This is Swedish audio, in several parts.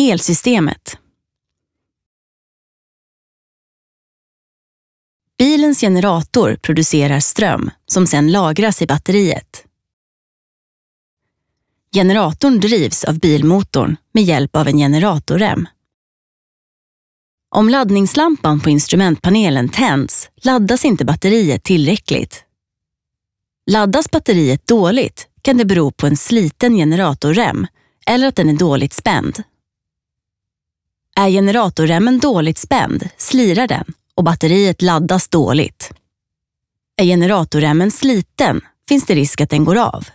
Elsystemet Bilens generator producerar ström som sedan lagras i batteriet. Generatorn drivs av bilmotorn med hjälp av en generatorrem. Om laddningslampan på instrumentpanelen tänds laddas inte batteriet tillräckligt Laddas batteriet dåligt kan det bero på en sliten generatorrem eller att den är dåligt spänd. Är generatorremmen dåligt spänd slirar den och batteriet laddas dåligt. Är generatorremmen sliten finns det risk att den går av.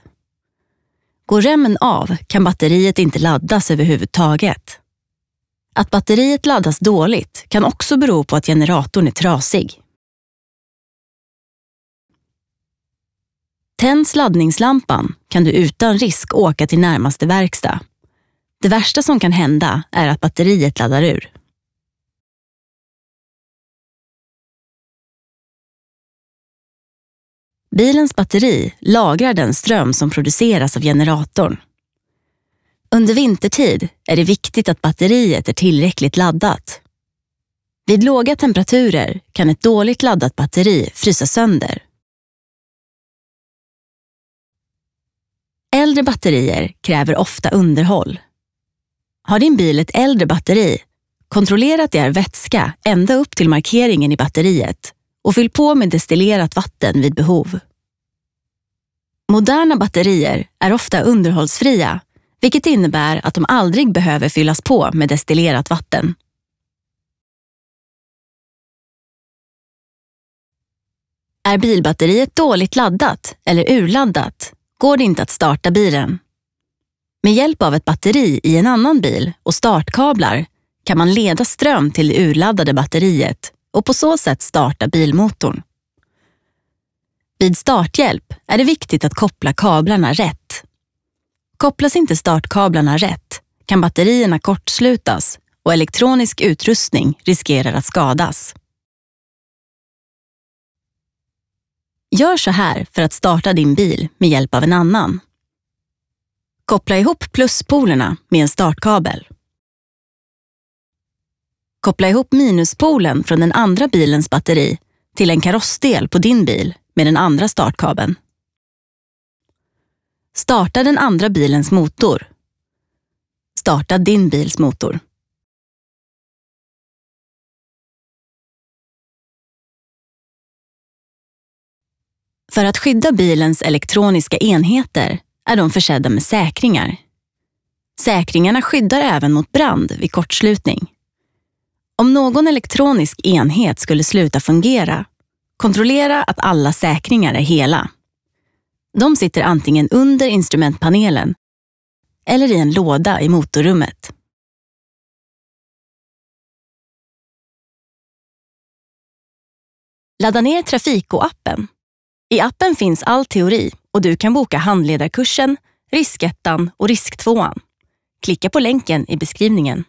Går remmen av kan batteriet inte laddas överhuvudtaget. Att batteriet laddas dåligt kan också bero på att generatorn är trasig. Tänds laddningslampan kan du utan risk åka till närmaste verkstad. Det värsta som kan hända är att batteriet laddar ur. Bilens batteri lagrar den ström som produceras av generatorn. Under vintertid är det viktigt att batteriet är tillräckligt laddat. Vid låga temperaturer kan ett dåligt laddat batteri frysa sönder Äldre batterier kräver ofta underhåll. Har din bil ett äldre batteri, kontrollera att det är vätska ända upp till markeringen i batteriet och fyll på med destillerat vatten vid behov. Moderna batterier är ofta underhållsfria, vilket innebär att de aldrig behöver fyllas på med destillerat vatten. Är bilbatteriet dåligt laddat eller urladdat går det inte att starta bilen. Med hjälp av ett batteri i en annan bil och startkablar kan man leda ström till det urladdade batteriet och på så sätt starta bilmotorn. Vid starthjälp är det viktigt att koppla kablarna rätt. Kopplas inte startkablarna rätt kan batterierna kortslutas och elektronisk utrustning riskerar att skadas. Gör så här för att starta din bil med hjälp av en annan. Koppla ihop pluspolerna med en startkabel. Koppla ihop minuspolen från den andra bilens batteri till en karossdel på din bil med den andra startkabeln. Starta den andra bilens motor. Starta din bils motor. För att skydda bilens elektroniska enheter är de försedda med säkringar. Säkringarna skyddar även mot brand vid kortslutning. Om någon elektronisk enhet skulle sluta fungera, kontrollera att alla säkringar är hela. De sitter antingen under instrumentpanelen eller i en låda i motorrummet. Ladda ner Trafico-appen i appen finns all teori och du kan boka handledarkursen, riskettan och risktvåan. Klicka på länken i beskrivningen.